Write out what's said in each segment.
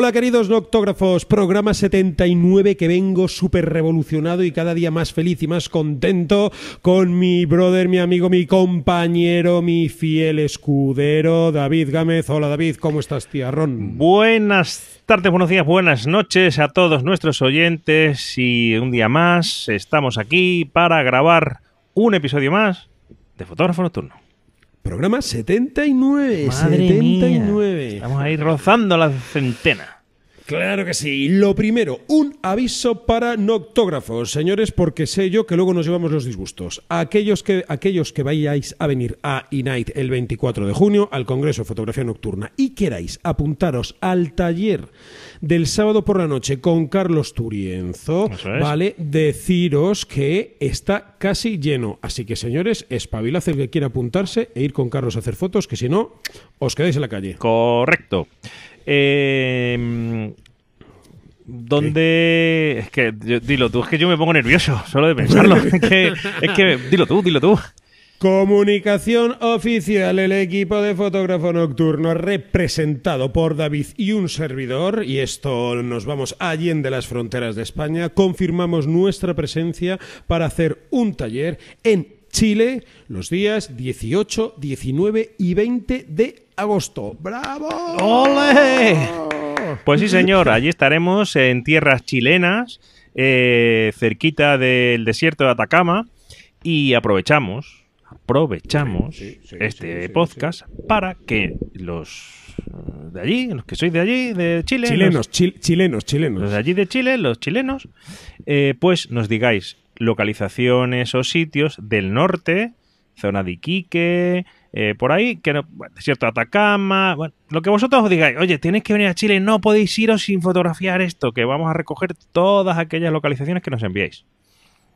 Hola queridos noctógrafos, programa 79 que vengo súper revolucionado y cada día más feliz y más contento con mi brother, mi amigo, mi compañero, mi fiel escudero, David Gámez. Hola David, ¿cómo estás, Ron? Buenas tardes, buenos días, buenas noches a todos nuestros oyentes y un día más estamos aquí para grabar un episodio más de Fotógrafo Nocturno. Programa 79. 79. Mía. Estamos ahí rozando la centena. Claro que sí. Lo primero, un aviso para noctógrafos, señores, porque sé yo que luego nos llevamos los disgustos. Aquellos que, aquellos que vayáis a venir a INIGHT el 24 de junio al Congreso de Fotografía Nocturna y queráis apuntaros al taller del sábado por la noche con Carlos Turienzo, ¿vale? Deciros que está casi lleno. Así que, señores, espabilad el que quiera apuntarse e ir con Carlos a hacer fotos, que si no, os quedáis en la calle. Correcto. Em, ¿Dónde...? Es que, dilo tú, es que yo me pongo nervioso solo de pensarlo. que, es que, dilo tú, dilo tú. Comunicación oficial, el equipo de fotógrafo nocturno representado por David y un servidor, y esto nos vamos allí de las fronteras de España, confirmamos nuestra presencia para hacer un taller en Chile los días 18, 19 y 20 de agosto. ¡Bravo! ¡Ole! Pues sí, señor, allí estaremos en tierras chilenas, eh, cerquita del desierto de Atacama, y aprovechamos aprovechamos este podcast para que los eh, de allí, los que sois de allí, de Chile. Chilenos, chilenos, chilenos. Los de allí de Chile, los chilenos, eh, pues nos digáis localizaciones o sitios del norte, zona de Iquique, eh, por ahí, que no, Atacama, bueno, lo que vosotros os digáis, oye, tenéis que venir a Chile, no podéis iros sin fotografiar esto, que vamos a recoger todas aquellas localizaciones que nos enviéis.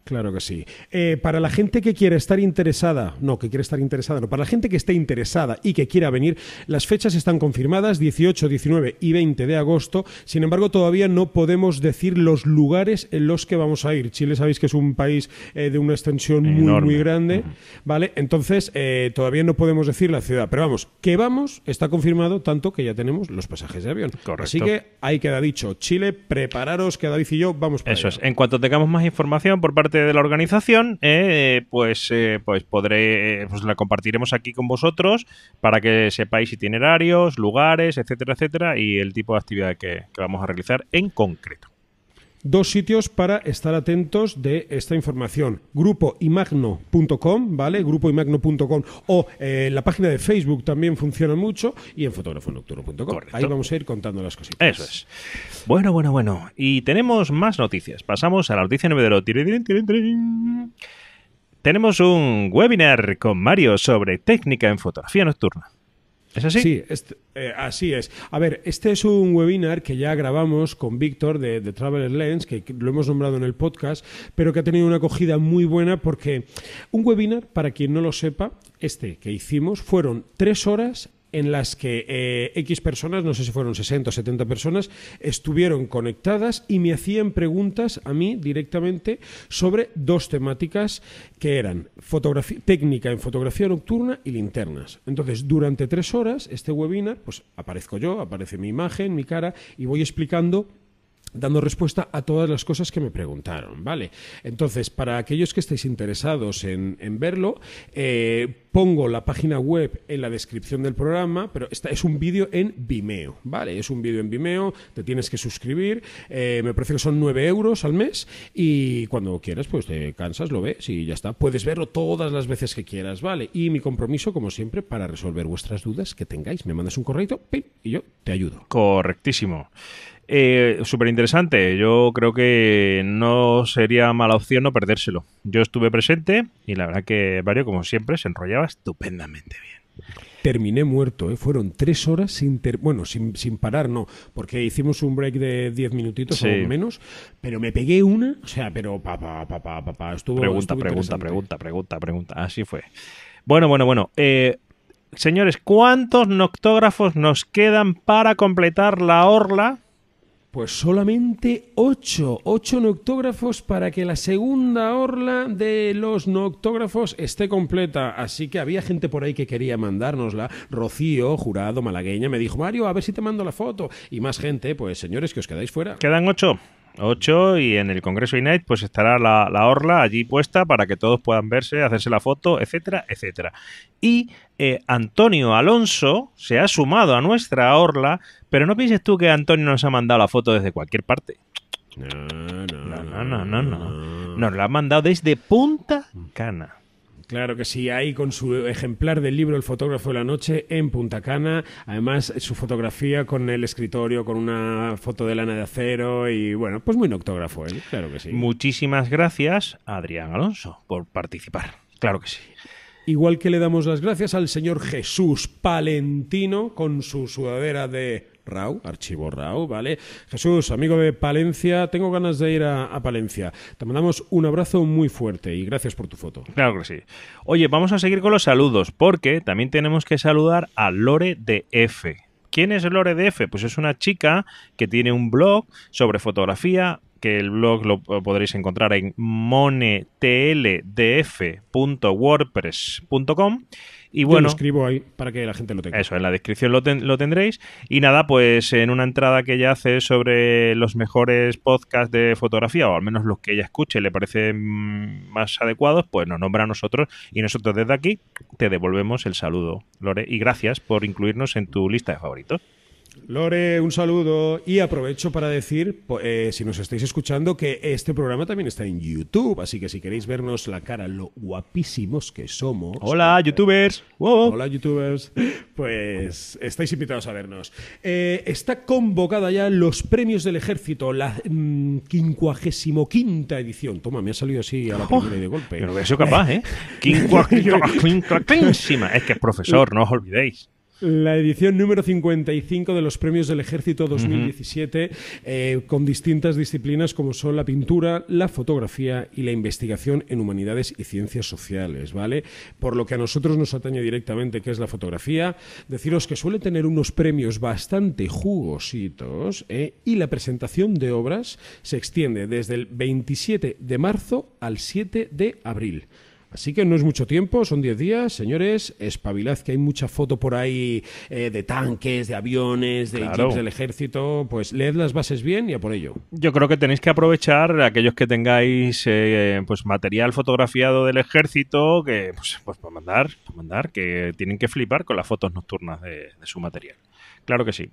Claro que sí. Eh, para la gente que quiere estar interesada, no, que quiere estar interesada, no, para la gente que esté interesada y que quiera venir, las fechas están confirmadas, 18, 19 y 20 de agosto. Sin embargo, todavía no podemos decir los lugares en los que vamos a ir. Chile sabéis que es un país eh, de una extensión muy, muy grande, ¿vale? Entonces, eh, todavía no podemos decir la ciudad. Pero vamos, que vamos está confirmado, tanto que ya tenemos los pasajes de avión. Correcto. Así que ahí queda dicho. Chile, prepararos que David y yo vamos para Eso es. En cuanto tengamos más información por parte de la organización, eh, pues, eh, pues podré, eh, pues la compartiremos aquí con vosotros para que sepáis itinerarios, lugares, etcétera, etcétera, y el tipo de actividad que vamos a realizar en concreto dos sitios para estar atentos de esta información. Grupoimagno.com, ¿vale? Grupoimagno.com o eh, la página de Facebook también funciona mucho y en fotógrafonocturno.com. Ahí vamos a ir contando las cositas. Eso es. Bueno, bueno, bueno. Y tenemos más noticias. Pasamos a la noticia 9 de Tenemos un webinar con Mario sobre técnica en fotografía nocturna. ¿Es así? Sí, este, eh, así es. A ver, este es un webinar que ya grabamos con Víctor de, de Traveler Lens, que lo hemos nombrado en el podcast, pero que ha tenido una acogida muy buena porque un webinar, para quien no lo sepa, este que hicimos, fueron tres horas en las que eh, X personas, no sé si fueron 60 o 70 personas, estuvieron conectadas y me hacían preguntas a mí directamente sobre dos temáticas que eran fotografía, técnica en fotografía nocturna y linternas. Entonces, durante tres horas, este webinar, pues aparezco yo, aparece mi imagen, mi cara y voy explicando dando respuesta a todas las cosas que me preguntaron, ¿vale? Entonces, para aquellos que estéis interesados en, verlo, eh, pongo la página web en la descripción del programa, pero esta es un vídeo en Vimeo, ¿vale? Es un vídeo en Vimeo, te tienes que suscribir, eh, me parece que son 9 euros al mes y cuando quieras, pues te cansas, lo ves y ya está. Puedes verlo todas las veces que quieras, ¿vale? Y mi compromiso, como siempre, para resolver vuestras dudas que tengáis, me mandas un correo y yo te ayudo. Correctísimo. Eh, Súper interesante. Yo creo que no sería mala opción no perdérselo. Yo estuve presente y la verdad que Mario, como siempre, se enrollaba estupendamente bien. Terminé muerto, ¿eh? fueron tres horas sin bueno, sin, sin, parar, no, porque hicimos un break de diez minutitos o menos, pero me pegué una, o sea, pero papá, papá, papá, pa, pa. Pregunta, pregunta, pregunta, pregunta, pregunta. Así fue. Bueno, bueno, bueno. Eh, señores, ¿cuántos noctógrafos nos quedan para completar la orla pues solamente ocho, ocho noctógrafos para que la segunda orla de los noctógrafos esté completa. Así que había gente por ahí que quería mandárnosla. Rocío, jurado malagueña, me dijo, Mario, a ver si te mando la foto. Y más gente, pues señores, que os quedáis fuera. Quedan ocho. 8 y en el Congreso night pues estará la, orla allí puesta para que todos puedan verse, hacerse la foto, etcétera, etcétera. Y eh, Antonio Alonso se ha sumado a nuestra orla, pero no pienses tú que Antonio nos ha mandado la foto desde cualquier parte. No, no, no, no, no. no. Nos la ha mandado desde Punta mm. Cana. Claro que sí, ahí con su ejemplar del libro El fotógrafo de la noche en Punta Cana, además su fotografía con el escritorio, con una foto de lana de acero y bueno, pues muy noctógrafo, ¿eh? claro que sí. Muchísimas gracias, Adrián Alonso, por participar, claro que sí. Igual que le damos las gracias al señor Jesús Palentino con su sudadera de Rau, archivo Rau, ¿vale? Jesús, amigo de Palencia, tengo ganas de ir a, Palencia. Te mandamos un abrazo muy fuerte y gracias por tu foto. Claro que sí. Oye, vamos a seguir con los saludos, porque también tenemos que saludar a Lore de F. ¿Quién es Lore de F? Pues es una chica que tiene un blog sobre fotografía, que el blog lo podréis encontrar en monetldf.wordpress.com y bueno, lo escribo ahí para que la gente lo tenga. Eso, en la descripción lo, lo tendréis. Y nada, pues en una entrada que ella hace sobre los mejores podcasts de fotografía, o al menos los que ella escuche le parecen más adecuados, pues nos nombra a nosotros. Y nosotros desde aquí te devolvemos el saludo, Lore. Y gracias por incluirnos en tu lista de favoritos. Lore, un saludo. Y aprovecho para decir, eh, si nos estáis escuchando, que este programa también está en YouTube. Así que si queréis vernos la cara, lo guapísimos que somos. Hola, pues, youtubers. Hola, youtubers. Pues estáis invitados a vernos. Eh, está convocada ya los premios del ejército, la mm, quincuagésimo quinta edición. Toma, me ha salido así a la oh, primera de golpe. Pero no capaz, ¿eh? quincuagésima. es que es profesor, no os olvidéis la edición número 55 de los premios del Ejército 2017, eh, con distintas disciplinas como son la pintura, la fotografía y la investigación en humanidades y ciencias sociales, ¿vale? Por lo que a nosotros nos atañe directamente, que es la fotografía, deciros que suele tener unos premios bastante jugositos ¿eh? y la presentación de obras se extiende desde el 27 de marzo al 7 de abril. Así que no es mucho tiempo, son 10 días, señores, espabilad que hay mucha foto por ahí eh, de tanques, de aviones, de equipos del ejército, pues leed las bases bien y a por ello. Yo creo que tenéis que aprovechar aquellos que tengáis eh, pues material fotografiado del ejército, que pues, pues para mandar, mandar, que tienen que flipar con las fotos nocturnas de su material. Claro que sí.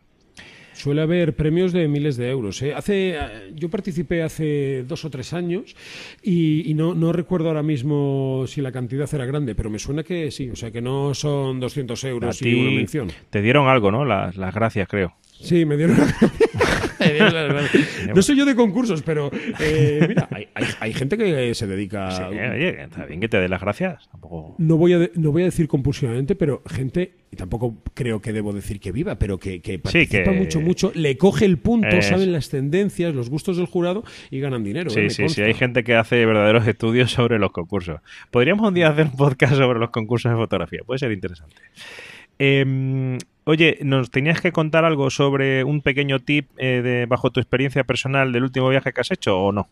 Suele haber premios de miles de euros. ¿eh? Hace, eh, yo participé hace dos o tres años y, no, no, recuerdo ahora mismo si la cantidad era grande, pero me suena que sí, o sea que no son 200 euros y una mención. Te dieron algo, ¿no? Las, las gracias, creo. Sí, me dieron las no soy yo de concursos, pero eh, mira, hay, gente que se dedica. a... oye, está bien que te dé las gracias. Tampoco... No, voy a no voy a decir compulsivamente, pero gente, y tampoco creo que debo decir que viva, pero que, participa mucho, mucho, le coge el punto, saben las tendencias, los gustos del jurado y ganan dinero. Sí, ¿eh? sí, sí, hay gente que hace verdaderos estudios sobre los concursos. Podríamos un día hacer un podcast sobre los concursos de fotografía, puede ser interesante. Eh, Oye, nos tenías que contar algo sobre un pequeño tip eh, de, bajo tu experiencia personal del último viaje que has hecho o no.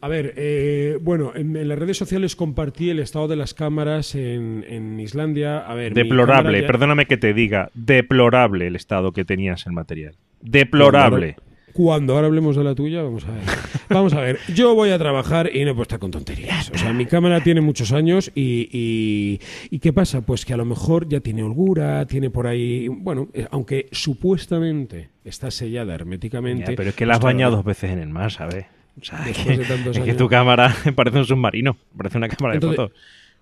A ver, eh, bueno, en, las redes sociales compartí el estado de las cámaras en, Islandia. A ver, deplorable, perdóname que te diga, deplorable el estado que tenías en material. Deplorable cuando ahora hablemos de la tuya, vamos a ver. Vamos a ver, yo voy a trabajar y no puedo estar con tonterías. O sea, mi cámara tiene muchos años y, y, ¿qué pasa? Pues que a lo mejor ya tiene holgura, tiene por ahí, bueno, eh, aunque supuestamente está sellada herméticamente. pero es que la pues has bañado dos veces en el mar, ¿sabes? O sea, es que, tu cámara parece un submarino, parece una cámara de fotos.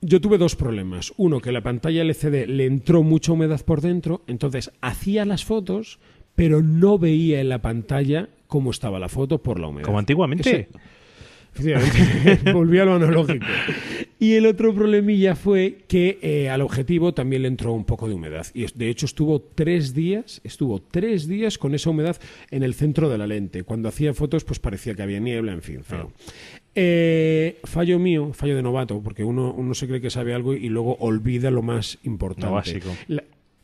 Yo tuve dos problemas. Uno, que la pantalla LCD le entró mucha humedad por dentro, entonces hacía las fotos, pero no veía en la pantalla cómo estaba la foto por la humedad. Como antiguamente. Sí, volví a lo analógico. Y el otro problemilla fue que eh, al objetivo también le entró un poco de humedad. Y de hecho estuvo tres días, estuvo tres días con esa humedad en el centro de la lente. Cuando hacía fotos, pues parecía que había niebla, en fin, ah. eh, fallo mío, fallo de novato, porque uno, se cree que sabe algo y luego olvida lo más importante. Lo básico.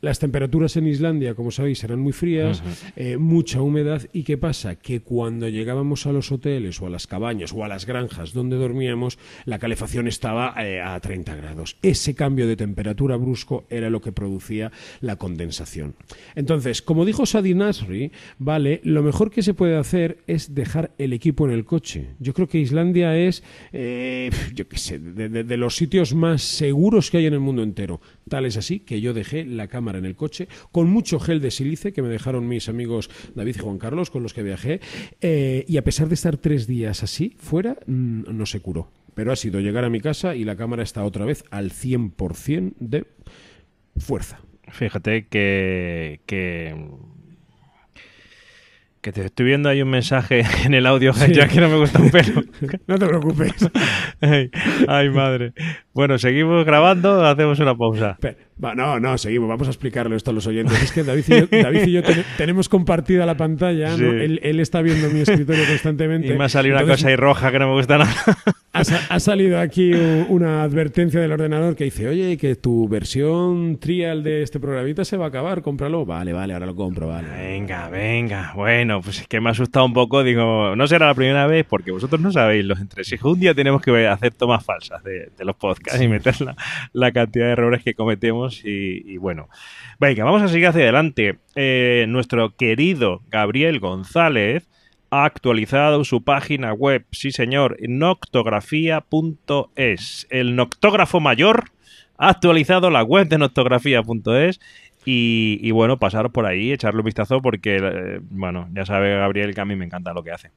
Las temperaturas en Islandia, como sabéis, eran muy frías, eh, mucha humedad. ¿Y qué pasa? Que cuando llegábamos a los hoteles o a las cabañas o a las granjas donde dormíamos, la calefacción estaba eh, a 30 grados. Ese cambio de temperatura brusco era lo que producía la condensación. Entonces, como dijo Sadi Nasri, vale, lo mejor que se puede hacer es dejar el equipo en el coche. Yo creo que Islandia es, eh, yo qué sé, de, de los sitios más seguros que hay en el mundo entero. Tal es así que yo dejé la cama en el coche, con mucho gel de silice que me dejaron mis amigos David y Juan Carlos, con los que viajé, eh, y a pesar de estar tres días así fuera, mm, no se curó. Pero ha sido llegar a mi casa y la cámara está otra vez al 100% de fuerza. Fíjate que, que te estoy viendo ahí un mensaje en el audio, ya que no me gusta un pelo. no te preocupes. ay, madre. Bueno, seguimos grabando, hacemos una pausa. Va, no, no, seguimos. Vamos a explicarlo esto a los oyentes. Es que David y yo, tenemos compartida la pantalla. Él, está viendo mi escritorio constantemente. Y me ha salido una cosa ahí roja que no me gusta nada. Ha, salido aquí una advertencia del ordenador que dice, oye, que tu versión trial de este programita se va a acabar, cómpralo. Vale, vale, ahora lo compro, vale. Venga, venga. Bueno, pues es que me ha asustado un poco. Digo, no será la primera vez porque vosotros no sabéis los sí, Un día tenemos que hacer tomas falsas de, los podcasts y meter la cantidad de errores que cometemos y, bueno. Venga, vamos a seguir hacia adelante. Eh, nuestro querido Gabriel González ha actualizado su página web, sí señor, noctografía.es. El noctógrafo mayor ha actualizado la web de noctografía.es y, y, bueno, pasar por ahí, echarle un vistazo porque, eh, bueno, ya sabe Gabriel que a mí me encanta lo que hace.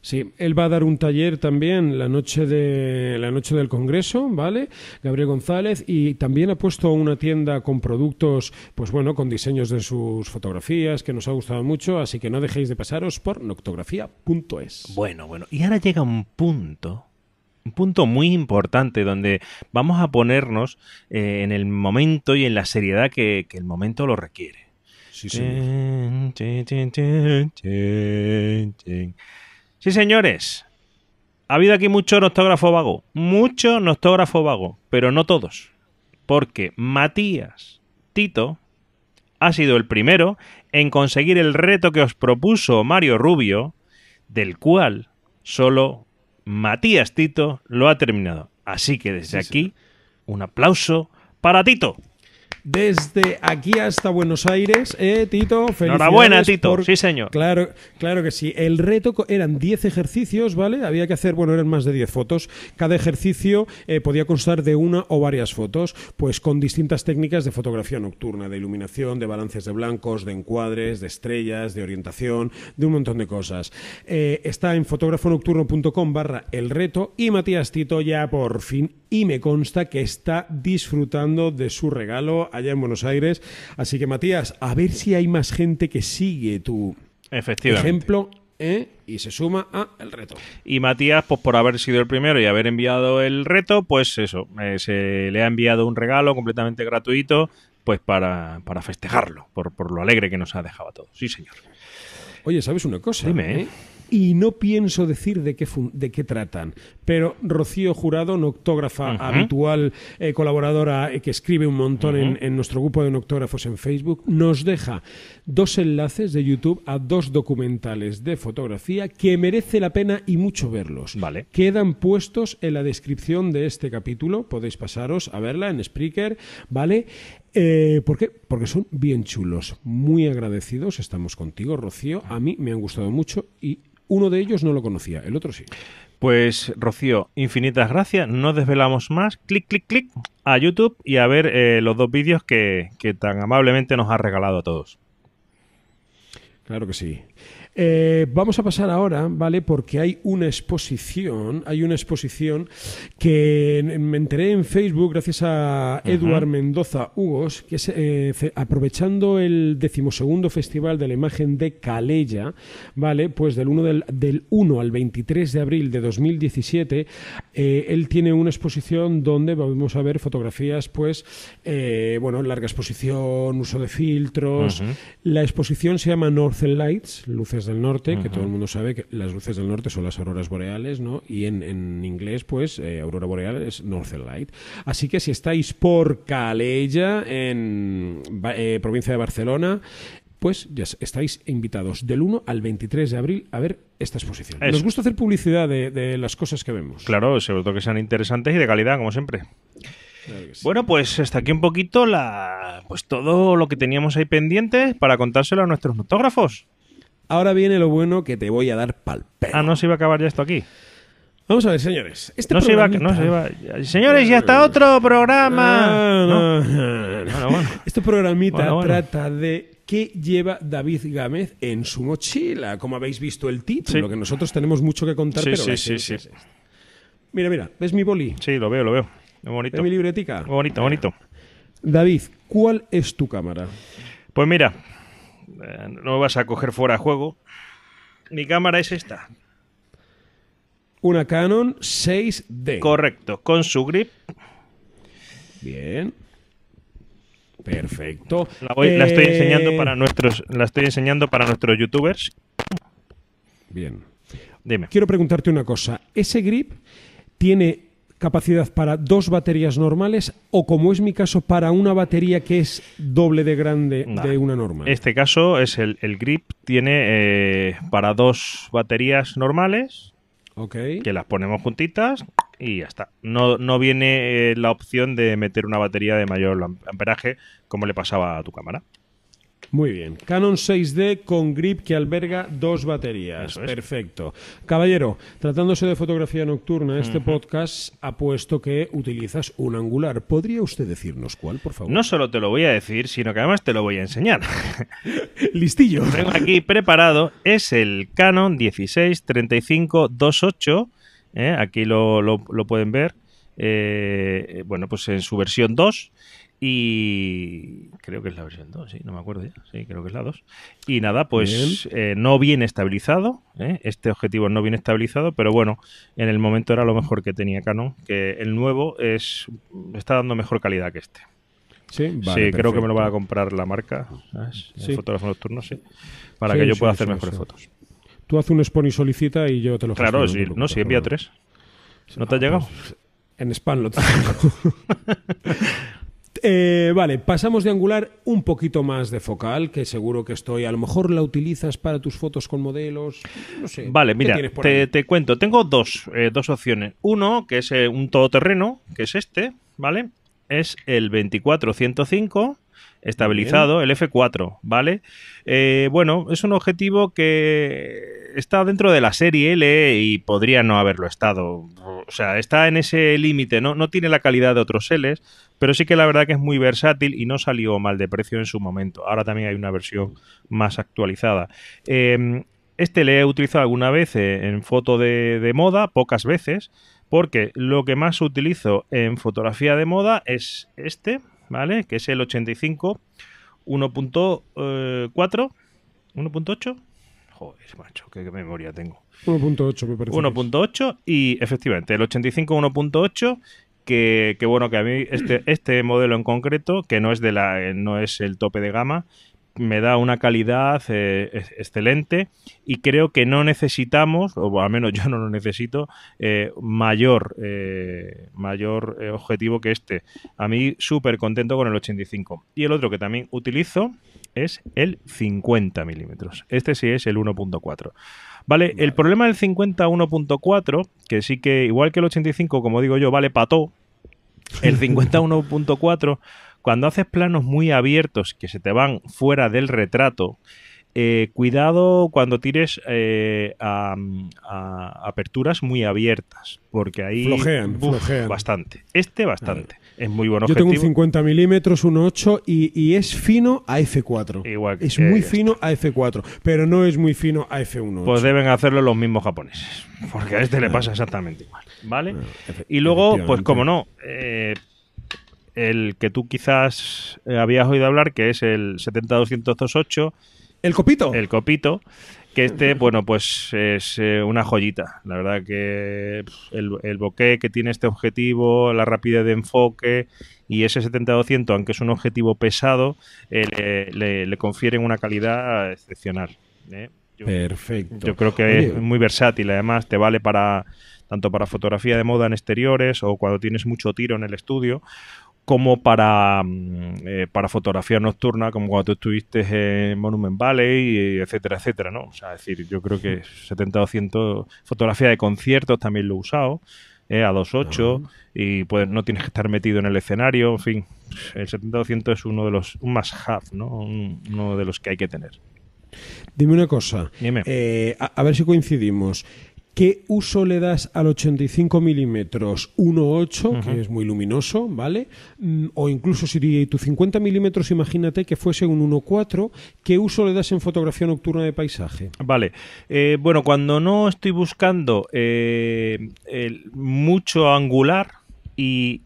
Sí, él va a dar un taller también la noche, de, la noche del Congreso, ¿vale? Gabriel González, y también ha puesto una tienda con productos, pues bueno, con diseños de sus fotografías, que nos ha gustado mucho, así que no dejéis de pasaros por noctografía.es. Bueno, bueno, y ahora llega un punto un punto muy importante donde vamos a ponernos eh, en el momento y en la seriedad que, el momento lo requiere. Sí, señores. Ha habido aquí mucho nostógrafo vago. Mucho nostógrafo vago. Pero no todos. Porque Matías Tito ha sido el primero en conseguir el reto que os propuso Mario Rubio, del cual solo Matías Tito lo ha terminado. Así que desde aquí, un aplauso para Tito desde aquí hasta Buenos Aires. Eh, Tito, felicidades. Enhorabuena, Tito. Sí, señor. Claro, claro que sí. El reto eran 10 ejercicios, ¿vale? Había que hacer, bueno, eran más de 10 fotos. Cada ejercicio eh, podía constar de una o varias fotos, pues con distintas técnicas de fotografía nocturna, de iluminación, de balances de blancos, de encuadres, de estrellas, de orientación, de un montón de cosas. Eh, está en fotógrafonocturno.com barra el reto y Matías Tito ya por fin y me consta que está disfrutando de su regalo allá en Buenos Aires. Así que Matías, a ver si hay más gente que sigue tu ejemplo. ¿eh? y se suma a el reto. Y Matías, pues por haber sido el primero y haber enviado el reto, pues eso, eh, se le ha enviado un regalo completamente gratuito, pues para, para festejarlo, por, por, lo alegre que nos ha dejado a todos. Sí, señor. Oye, ¿sabes una cosa? Dime, ¿eh? ¿Eh? y no pienso decir de qué, de qué tratan. Pero Rocío Jurado, noctógrafa habitual, eh, colaboradora eh, que escribe un montón en, en, nuestro grupo de noctógrafos en Facebook, nos deja dos enlaces de YouTube a dos documentales de fotografía que merece la pena y mucho verlos. Vale. Quedan puestos en la descripción de este capítulo. Podéis pasaros a verla en Spreaker, ¿vale? Eh, ¿Por qué? Porque son bien chulos, muy agradecidos. Estamos contigo, Rocío. A mí me han gustado mucho y uno de ellos no lo conocía, el otro sí. Pues Rocío, infinitas gracias. No desvelamos más. Clic, clic, clic a YouTube y a ver eh, los dos vídeos que tan amablemente nos ha regalado a todos. Claro que sí. Eh, vamos a pasar ahora, ¿vale? Porque hay una exposición, hay una exposición que me enteré en Facebook gracias a Eduard Mendoza Hugos, que es eh, aprovechando el decimosegundo Festival de la Imagen de Calella, ¿vale? Pues del 1, del, 1 al 23 de abril de 2017, eh, él tiene una exposición donde vamos a ver fotografías, pues, bueno, larga exposición, uso de filtros. La exposición se llama Northern Lights, Luces del norte, que todo el mundo sabe que las luces del norte son las auroras boreales, ¿no? Y en, inglés, pues, eh, aurora boreal es Northern Light. Así que si estáis por Calella, en eh, provincia de Barcelona, pues ya estáis invitados del 1 al 23 de abril a ver esta exposición. Nos gusta hacer publicidad de, las cosas que vemos. Claro, sobre todo que sean interesantes y de calidad, como siempre. Bueno, pues hasta aquí un poquito la, pues todo lo que teníamos ahí pendiente para contárselo a nuestros notógrafos. Ahora viene lo bueno que te voy a dar pal Ah, no se iba a acabar ya esto aquí. Vamos a ver, señores. Este no, se iba, Señores, ya está otro programa. Ah, no, Bueno. Este programita trata de qué lleva David Gámez en su mochila. Como habéis visto el título, que nosotros tenemos mucho que contar. Sí, sí, sí, Mira, mira, ¿ves mi boli? Sí, lo veo, lo veo. Es bonito. mi libretica? bonito, bonito. David, ¿cuál es tu cámara? Pues mira, eh, no me vas a coger fuera de juego. Mi cámara es esta. Una Canon 6D. Correcto, con su grip. Bien. Perfecto. La, la, estoy eh, enseñando para nuestros, la estoy enseñando para nuestros youtubers. Bien. Dime. Quiero preguntarte una cosa. Ese grip tiene capacidad para dos baterías normales o, como es mi caso, para una batería que es doble de grande de una normal? Este caso es el, grip, tiene eh, para dos baterías normales. Que las ponemos juntitas y ya está. No, viene eh, la opción de meter una batería de mayor amperaje como le pasaba a tu cámara. Muy bien. Canon 6D con grip que alberga dos baterías. Perfecto. Caballero, tratándose de fotografía nocturna, este podcast ha puesto que utilizas un angular. ¿Podría usted decirnos cuál, por favor? No solo te lo voy a decir, sino que además te lo voy a enseñar. Listillo. tengo aquí preparado. Es el Canon 16-35-28. 28 ¿eh? Aquí lo, pueden ver. Eh, bueno, pues en su versión 2. Y creo que es la versión 2, sí, no me acuerdo ya. Sí, creo que es la 2. Y nada, pues eh, no bien estabilizado. ¿eh? Este objetivo no viene estabilizado, pero bueno, en el momento era lo mejor que tenía Canon. Que el nuevo es está dando mejor calidad que este. Sí, sí creo que me lo va a comprar la marca, ¿sabes? El fotógrafo nocturno, sí. Para que yo pueda hacer mejores fotos. Tú haz un spawn y solicita y yo te lo Claro, sí, no, si envía tres. ¿No te ha ah, llegado? Pues, en spam lo tengo. Eh, vale, pasamos de angular un poquito más de focal, que seguro que estoy. A lo mejor la utilizas para tus fotos con modelos. No sé. Vale, mira, te, te, cuento. Tengo dos, eh, dos opciones. Uno, que es eh, un todoterreno, que es este, ¿vale? Es el 24105 estabilizado, el F4, ¿vale? Eh, bueno, es un objetivo que está dentro de la serie L y podría no haberlo estado. O sea, está en ese límite, ¿no? no tiene la calidad de otros Ls, pero sí que la verdad que es muy versátil y no salió mal de precio en su momento. Ahora también hay una versión más actualizada. Eh, este le he utilizado alguna vez eh, en foto de, de moda, pocas veces, porque lo que más utilizo en fotografía de moda es este, ¿vale? Que es el 85 1.4, 1.8. Joder, macho, memoria tengo. 1.8 me parece. 1.8 y efectivamente el 85 1.8 que, bueno, que a mí este, este modelo en concreto, que no es, de la, eh, no es el tope de gama, me da una calidad eh, excelente y creo que no necesitamos, o al menos yo no lo necesito, eh, mayor, eh, mayor objetivo que este. A mí súper contento con el 85. Y el otro que también utilizo es el 50 milímetros. Este sí es el 1.4. Vale, el problema del 50 1.4, que sí que igual que el 85, como digo yo, vale pató, el 51.4 cuando haces planos muy abiertos que se te van fuera del retrato, eh, cuidado cuando tires eh, a, aperturas muy abiertas, porque ahí flojean, flojean. bastante. Este bastante. Es muy bueno. Yo tengo un 50 milímetros, un y, es fino a F4. Igual que es muy este. fino a F4, pero no es muy fino a F1. Pues deben hacerlo los mismos japoneses, porque a este le pasa exactamente igual. ¿Vale? y luego, pues como no, eh, el que tú quizás eh, habías oído hablar, que es el 70208. El copito. El copito. Que este, bueno, pues es eh, una joyita. La verdad que el, el bokeh que tiene este objetivo, la rapidez de enfoque y ese 70-200, aunque es un objetivo pesado, eh, le, confieren una calidad excepcional. Perfecto. Yo creo que es muy versátil. Además, te vale para tanto para fotografía de moda en exteriores o cuando tienes mucho tiro en el estudio como para, mm, eh, para fotografía nocturna, como cuando tú estuviste en Monument Valley, etcétera, etcétera, ¿no? O sea, decir, yo creo que 70-200 fotografía de conciertos también lo he usado, eh, a 2.8, y pues no tienes que estar metido en el escenario, en fin, el 70-200 es uno de los, un must ¿no? uno de los que hay que tener. Dime una cosa, eh, a ver si coincidimos. ¿Qué uso le das al 85 milímetros 1.8, que es muy luminoso, ¿vale? Mm, o incluso si tu 50 milímetros, imagínate que fuese un 1.4, ¿qué uso le das en fotografía nocturna de paisaje? Vale. Eh, bueno, cuando no estoy buscando eh, el mucho angular, y,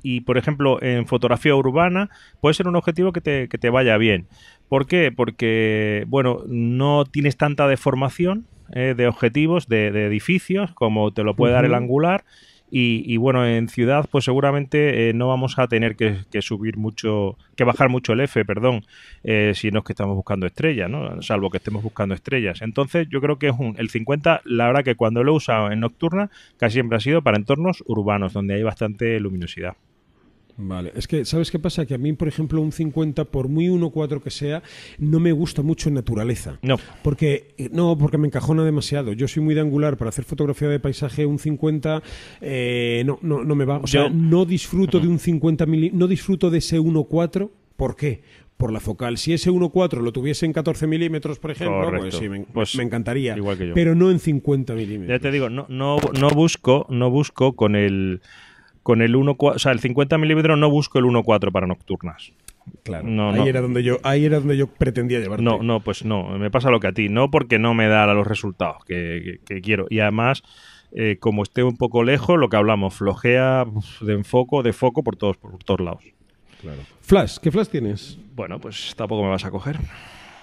y, por ejemplo en fotografía urbana puede ser un objetivo que te, que te, vaya bien. ¿Por qué? Porque, bueno, no tienes tanta deformación eh, de objetivos, de, edificios, como te lo puede dar el angular. Y, bueno, en ciudad, pues seguramente eh, no vamos a tener que, subir mucho, que bajar mucho el F, perdón, eh, si no es que estamos buscando estrellas, ¿no? Salvo que estemos buscando estrellas. Entonces, yo creo que es un, el 50, la verdad que cuando lo he usado en nocturna, casi siempre ha sido para entornos urbanos, donde hay bastante luminosidad. Vale, es que, ¿sabes qué pasa? Que a mí, por ejemplo, un 50, por muy 1.4 que sea, no me gusta mucho en naturaleza. No. Porque, eh, no, porque me encajona demasiado. Yo soy muy de angular, para hacer fotografía de paisaje, un 50 eh, no, no, me va. O sea, no disfruto de un 50 milímetros. no disfruto de ese 1.4. ¿Por qué? por la focal. Si ese 1.4 lo tuviese en 14 milímetros, por ejemplo, pues sí, pues me, encantaría. Igual que yo. Pero no en 50 milímetros. Ya te digo, no, no, no, busco, no busco con el con el 1.4, o sea, el 50 milímetros no busco el 1.4 para nocturnas. Claro. ahí, Era donde yo, ahí era donde yo pretendía llevarte. No, no, pues no. Me pasa lo que a ti. No porque no me da los resultados que, quiero. Y además, eh, como esté un poco lejos, lo que hablamos, flojea de enfoco, de foco por todos, por todos lados. Claro. Flash, ¿qué flash tienes? Bueno, pues tampoco me vas a coger.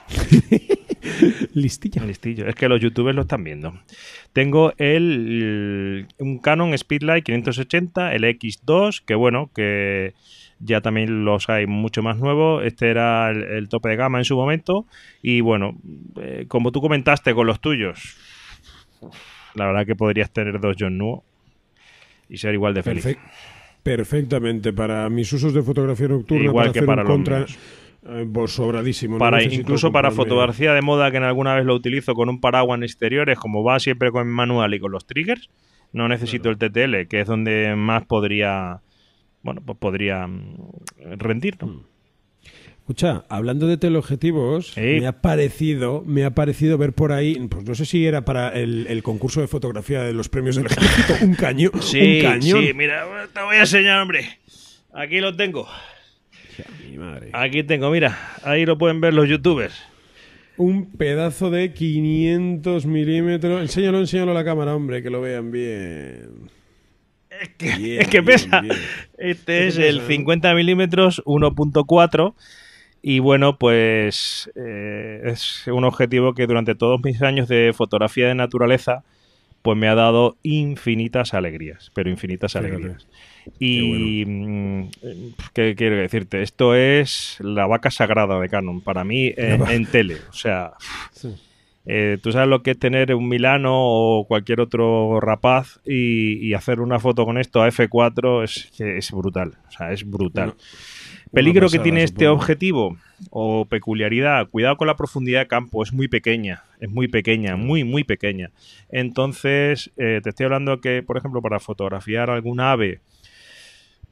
Listillo. Listillo. Es que los youtubers lo están viendo. Tengo el, un Canon Speedlight 580, el X2, que bueno, que ya también los hay mucho más nuevos. Este era el, tope de gama en su momento. Y bueno, eh, como tú comentaste con los tuyos, la verdad que podrías tener dos John Nuo y ser igual de feliz. perfectamente. Para mis usos de fotografía nocturna, igual para que hacer para eh, sobradísimo. incluso para fotografía de moda, que en alguna vez lo utilizo con un paraguas en exteriores, como va siempre con manual y con los triggers, no necesito el TTL, que es donde más podría, bueno, pues podría mm, rendir. Mm. Escucha, hablando de teleobjetivos, me ha parecido, me ha parecido ver por ahí, pues no sé si era para el, concurso de fotografía de los premios del un cañón. Sí, un cañón. sí, mira, te voy a enseñar, hombre. Aquí lo tengo. Aquí tengo, mira, ahí lo pueden ver los youtubers. Un pedazo de 500 milímetros. Enséñalo, enséñalo a la cámara, hombre, que lo vean bien. Es que, pesa. Este es, el 50 milímetros 1.4. Y bueno, pues eh, es un objetivo que durante todos mis años de fotografía de naturaleza, pues me ha dado infinitas alegrías, pero infinitas alegrías. Y mm, qué quiero decirte, esto es la vaca sagrada de Canon para mí eh, en, tele. O sea, eh, tú sabes lo que es tener un Milano o cualquier otro rapaz y, hacer una foto con esto a F4 es, brutal. O sea, es brutal. Peligro que tiene este objetivo o peculiaridad, cuidado con la profundidad de campo, es muy pequeña, es muy pequeña, muy, muy pequeña. Entonces, eh, te estoy hablando que, por ejemplo, para fotografiar algún ave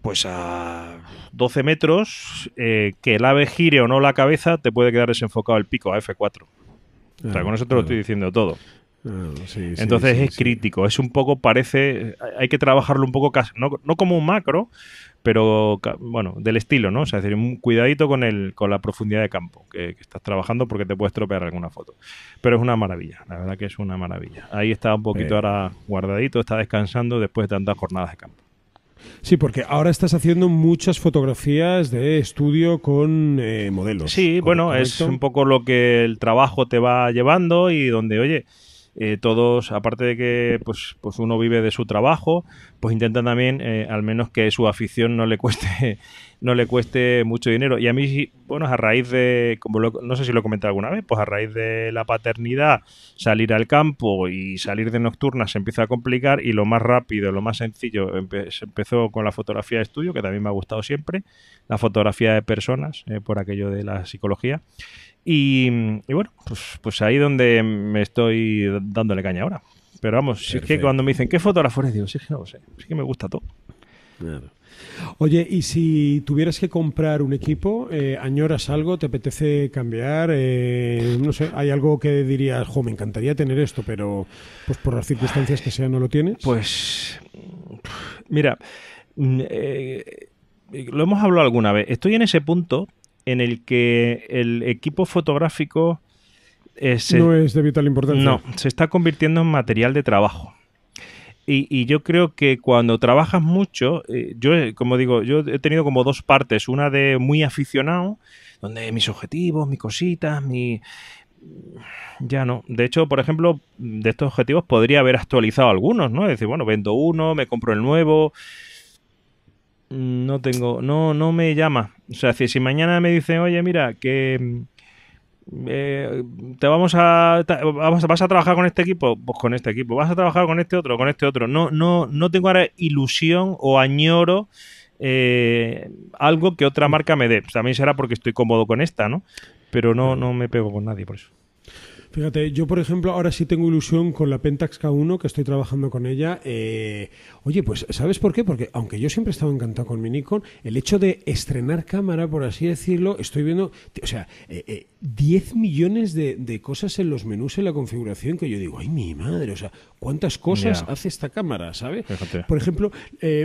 pues a 12 metros, eh, que el ave gire o no la cabeza, te puede quedar desenfocado el pico a F4. o sea, ah, con eso te lo ah. estoy diciendo todo. Ah, Entonces es crítico, es un poco, parece, hay que trabajarlo un poco, no, no como un macro, pero bueno, del estilo, ¿no? O sea, es decir, un cuidadito con, el, con la profundidad de campo que, estás trabajando porque te puedes tropear alguna foto. Pero es una maravilla, la verdad que es una maravilla. Ahí está un poquito ahora guardadito, está descansando después de tantas jornadas de campo. Sí, porque ahora estás haciendo muchas fotografías de estudio con eh, modelos. Sí, bueno, es un poco lo que el trabajo te va llevando y donde, oye, eh, todos, aparte de que pues, pues uno vive de su trabajo, pues intentan también, eh, al menos que su afición no le cueste no le cueste mucho dinero. Y a mí, bueno, a raíz de, como no sé si lo he comentado alguna vez, pues a raíz de la paternidad, salir al campo y salir de nocturnas se empieza a complicar y lo más rápido, lo más sencillo, empezó con la fotografía de estudio, que también me ha gustado siempre, la fotografía de personas, eh, por aquello de la psicología. Y, bueno, pues, pues ahí donde me estoy dándole caña ahora. Pero vamos, si es que cuando me dicen, ¿qué fotógrafo eres? Digo, sí, es que no lo sé, sí que me gusta todo. Oye, y si tuvieras que comprar un equipo, eh, ¿añoras algo? ¿Te apetece cambiar? Eh, no sé, ¿hay algo que dirías, jo, me encantaría tener esto, pero pues por las circunstancias que sea no lo tienes? Pues, mira, mm, eh, lo hemos hablado alguna vez. Estoy en ese punto en el que el equipo fotográfico... no es de vital importancia. No, se está convirtiendo en material de trabajo. Y, yo creo que cuando trabajas mucho, eh, yo, eh, como digo, yo he tenido como dos partes, una de muy aficionado, donde mis objetivos, mis cositas, mi... Ya no. De hecho, por ejemplo, de estos objetivos podría haber actualizado algunos, ¿no? Es decir, bueno, vendo uno, me compro el nuevo. Mm, no tengo, no, no me llama. O sea, si mañana me dicen, oye, mira, que eh, te vamos a, vas a trabajar con este equipo, pues con este equipo, vas a trabajar con este otro, con este otro. No, no, no tengo ahora ilusión o añoro eh, algo que otra marca me dé. también será porque estoy cómodo con esta, ¿no? Pero no, no me pego con nadie por eso. Fíjate, yo por ejemplo ahora sí tengo ilusión con la Pentax K1 que estoy trabajando con ella. Eh, oye, pues ¿sabes por qué? Porque aunque yo siempre he estado encantado con mi Nikon, el hecho de estrenar cámara, por así decirlo, estoy viendo, o sea, 10 eh, eh, millones de, cosas en los menús, en la configuración, que yo digo, ay mi madre, o sea, ¿cuántas cosas hace esta cámara, ¿sabes? Por ejemplo,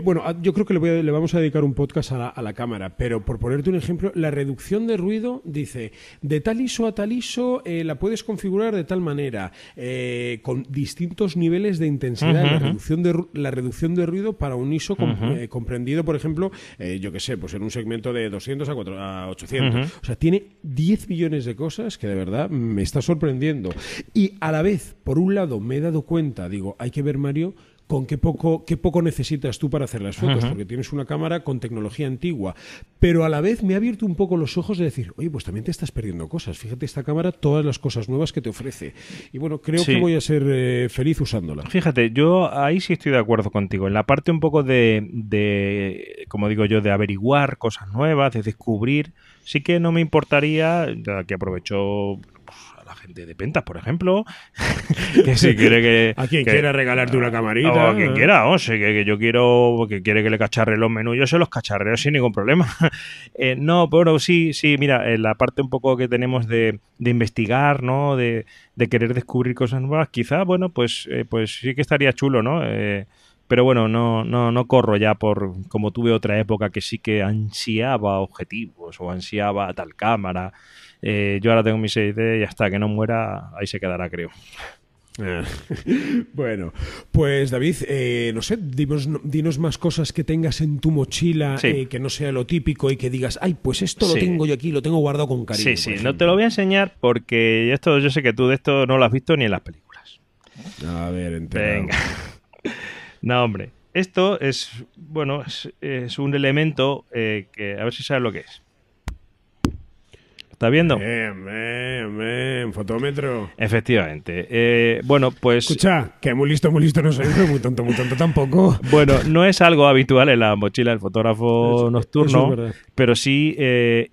bueno, ah, yo creo que le, voy le, vamos a dedicar un podcast a la, a la cámara, pero por ponerte un ejemplo, la reducción de ruido dice, de tal ISO a tal ISO la puedes configurar de tal manera, eh, con distintos niveles de intensidad, la, reducción de, la reducción de ruido para un ISO eh, comprendido, por ejemplo, eh, yo que sé, pues en un segmento de 200 a, a 800. O sea, tiene 10 millones de cosas que de verdad me está sorprendiendo. Y a la vez, por un lado, me he dado cuenta, digo, hay que ver, Mario, con qué poco, qué poco necesitas tú para hacer las fotos, porque tienes una cámara con tecnología antigua. Pero a la vez me ha abierto un poco los ojos de decir, oye, pues también te estás perdiendo cosas. Fíjate esta cámara, todas las cosas nuevas que te ofrece. Y bueno, creo que voy a ser eh, feliz usándola. Fíjate, yo ahí sí estoy de acuerdo contigo. En la parte un poco de, de como digo yo, de averiguar cosas nuevas, de descubrir, sí que no me importaría, ya que aprovecho de Pentas, por ejemplo, que si quiere que... A quien quiera regalarte una camarita. O a quien quiera, o sea, que, yo quiero, que quiere que le cacharre los menús, yo se los cacharreo sin ningún problema. Eh, no, pero sí, sí, mira, la parte un poco que tenemos de, investigar, ¿no? De, querer descubrir cosas nuevas, quizá, bueno, pues, eh, pues sí que estaría chulo, ¿no? Eh, pero bueno, no, no, no corro ya por como tuve otra época que sí que ansiaba objetivos o ansiaba tal cámara. Eh, yo ahora tengo mi 6D y hasta que no muera, ahí se quedará, creo. bueno, pues David, eh, no sé, dinos, dinos, más cosas que tengas en tu mochila eh, que no sea lo típico y que digas, ay, pues esto lo tengo yo aquí, lo tengo guardado con cariño. Sí, sí, no te lo voy a enseñar porque esto, yo sé que tú de esto no lo has visto ni en las películas. A ver, Venga. No, hombre. Esto es, bueno, es, un elemento eh, que a ver si sabes lo que es. ¿Está viendo? Bien, bien, fotómetro. Efectivamente. Eh, bueno, pues. Escucha, que muy listo, muy listo no soy, pero muy tonto, muy tonto tampoco. Bueno, no es algo habitual en la mochila del fotógrafo nocturno, pero sí. Eh,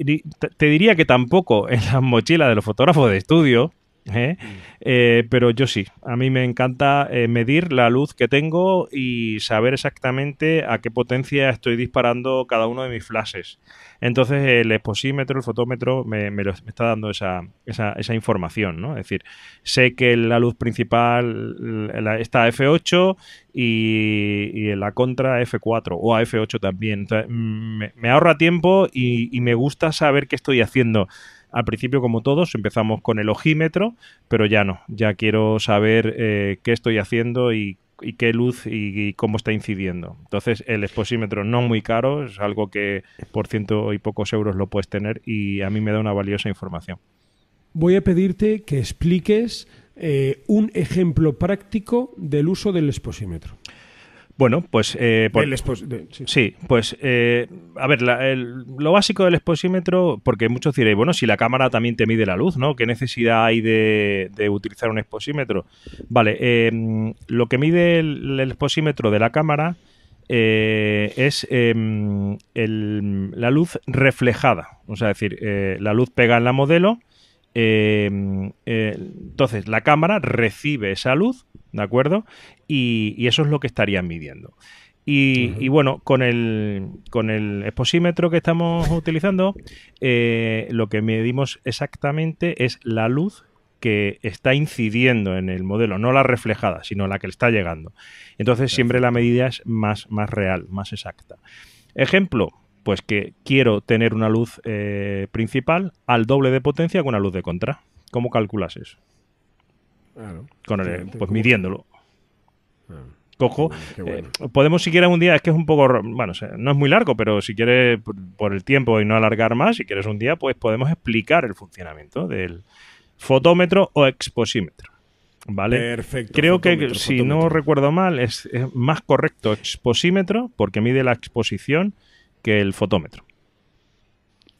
te diría que tampoco en la mochila de los fotógrafos de estudio, ¿eh? Eh, pero yo sí, a mí me encanta eh, medir la luz que tengo y saber exactamente a qué potencia estoy disparando cada uno de mis flashes. Entonces el exposímetro, el fotómetro me, está dando esa, esa, información, ¿no? Es decir, sé que la luz principal está a F8 y, la contra F4 o a F8 también. me, ahorra tiempo y me gusta saber qué estoy haciendo. Al principio, como todos, empezamos con el ojímetro, pero ya no, ya quiero saber eh, qué estoy haciendo y qué luz y, cómo está incidiendo. Entonces, el exposímetro no muy caro, es algo que por ciento y pocos euros lo puedes tener y a mí me da una valiosa información. Voy a pedirte que expliques eh, un ejemplo práctico del uso del exposímetro. Bueno, pues... Eh, sí. pues... Eh, a ver, lo básico del exposímetro, porque muchos diréis, bueno, si la cámara también te mide la luz, ¿no? ¿Qué necesidad hay de, utilizar un exposímetro? Vale, em, lo que mide el, exposímetro de la cámara eh, es em, la luz reflejada, o sea, es decir, la luz pega en la modelo Em, eh, entonces, la cámara recibe esa luz, ¿de acuerdo? Y, eso es lo que estarían midiendo. Y, bueno, con el, con exposímetro que estamos utilizando, eh, lo que medimos exactamente es la luz que está incidiendo en el modelo, no la reflejada, sino la que le está llegando. Entonces siempre la medida es más, más real, más exacta. Ejemplo, pues que quiero tener una luz eh, principal al doble de potencia con una luz de contra. ¿Cómo calculas eso? Claro. pues midiéndolo. Cojo. Podemos si podemos un día, es que es un poco, bueno, no es muy largo, pero si quieres, por el tiempo y no alargar más, si quieres un día, pues podemos explicar el funcionamiento del fotómetro o exposímetro. ¿Vale? Perfecto. Creo que, si no recuerdo mal, es, más correcto exposímetro porque mide la exposición que el fotómetro.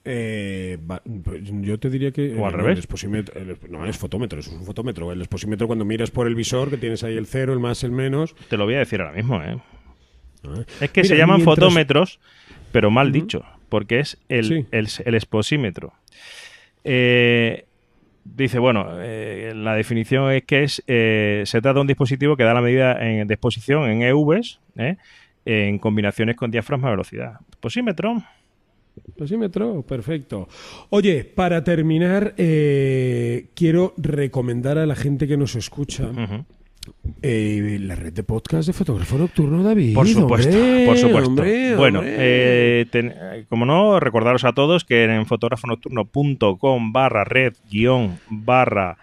Eh, pues, yo te diría que. O al revés. no, es fotómetro, es un fotómetro. El exposímetro, cuando miras por el visor, que tienes ahí el cero, el más, el menos. Te lo voy a decir ahora mismo, ¿eh? ah. Es que se llaman fotómetros, pero mal dicho, porque es el, exposímetro. Eh, dice, bueno, la definición es que es, se trata de un dispositivo que da la medida en, de exposición en EVs, ¿eh? en combinaciones con diafragma velocidad. Posímetro. Posímetro, perfecto. Oye, para terminar, eh, quiero recomendar a la gente que nos escucha. Eh, la red de podcast de fotógrafo nocturno, David. Por supuesto, por supuesto. bueno, eh, como no, recordaros a todos que en nocturno.com barra red guión barra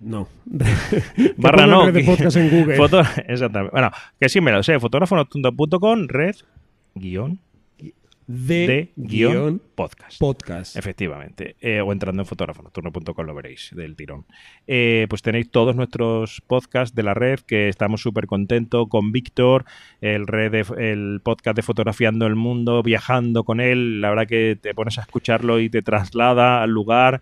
no. Barra no. de podcast en Google. exactamente. Bueno, que sí me lo sé. Fotógrafonotundo.com, red, guión, de, guión, podcast. Podcast. Efectivamente. Eh, o entrando en con lo veréis del tirón. Eh, pues tenéis todos nuestros podcasts de la red, que estamos súper contentos con Víctor, el, red el podcast de Fotografiando el Mundo, viajando con él. La verdad que te pones a escucharlo y te traslada al lugar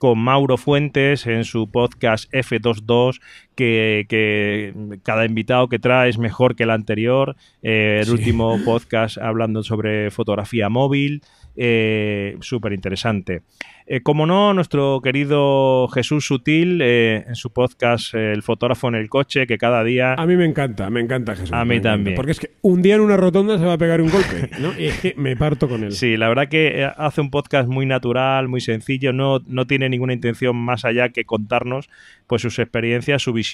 con Mauro Fuentes en su podcast F22 que, cada invitado que trae es mejor que el anterior. Eh, el último podcast hablando sobre fotografía móvil. Eh, Súper interesante. Eh, como no, nuestro querido Jesús Sutil, en su podcast El fotógrafo en el coche, que cada día... A mí me encanta, me encanta Jesús. A mí también. porque es que un día en una rotonda se va a pegar un golpe, ¿no? Y es que me parto con él. Sí, la verdad que hace un podcast muy natural, muy sencillo, no, no tiene ninguna intención más allá que contarnos pues sus experiencias, su visión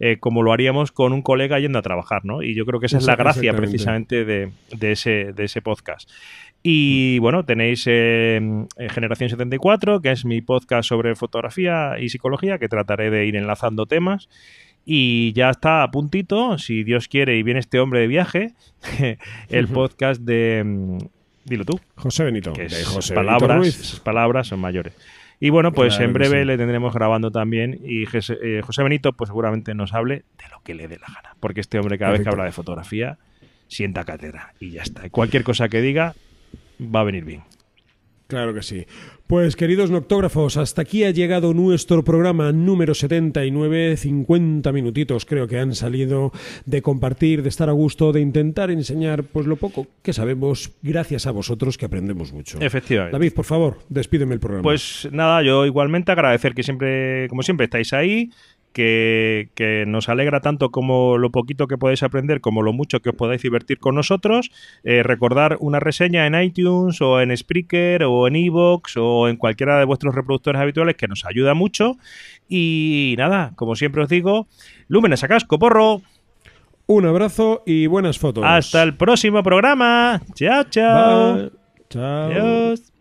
eh, como lo haríamos con un colega yendo a trabajar, ¿no? Y yo creo que esa es la gracia precisamente de, de, ese, podcast. Y bueno, tenéis eh, eh, Generación 74, que es mi podcast sobre fotografía y psicología, que trataré de ir enlazando temas. Y ya está a puntito, si Dios quiere y viene este hombre de viaje, el podcast de... Mm, dilo tú. José Benito. José palabras, palabras son mayores. Y bueno, pues en breve le tendremos grabando también y eh, José Benito pues seguramente nos hable de lo que le dé la gana, porque este hombre cada vez que habla de fotografía sienta cátedra y ya está. Cualquier cosa que diga va a venir bien. Claro que sí. Pues queridos noctógrafos, hasta aquí ha llegado nuestro programa número 79, 50 minutitos creo que han salido de compartir, de estar a gusto, de intentar enseñar pues lo poco que sabemos gracias a vosotros que aprendemos mucho. Efectivamente. David, por favor, despídeme el programa. Pues nada, yo igualmente agradecer que siempre, como siempre, estáis ahí, que, nos alegra tanto como lo poquito que podéis aprender, como lo mucho que os podáis divertir con nosotros. Eh, recordar una reseña en iTunes o en Spreaker o en Evox o en cualquiera de vuestros reproductores habituales que nos ayuda mucho. Y nada, como siempre os digo, lúmenes a casco, porro. Un abrazo y buenas fotos. Hasta el próximo programa. Chao, chao. Chao.